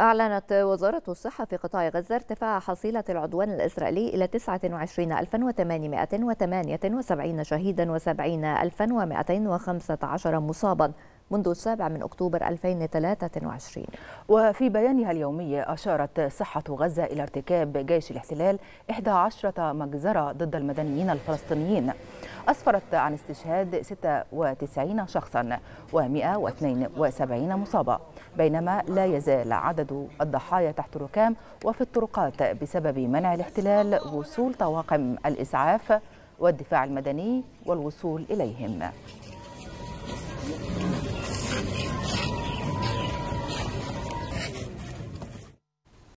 أعلنت وزارة الصحة في قطاع غزة ارتفاع حصيلة العدوان الإسرائيلي إلى 29878 شهيدا و70215 مصابا منذ السابع من أكتوبر 2023 وفي بيانها اليومي أشارت صحة غزة إلى ارتكاب جيش الاحتلال 11 مجزرة ضد المدنيين الفلسطينيين أسفرت عن استشهاد 96 شخصا و172 مصابة بينما لا يزال عدد الضحايا تحت ركام وفي الطرقات بسبب منع الاحتلال وصول طواقم الإسعاف والدفاع المدني والوصول إليهم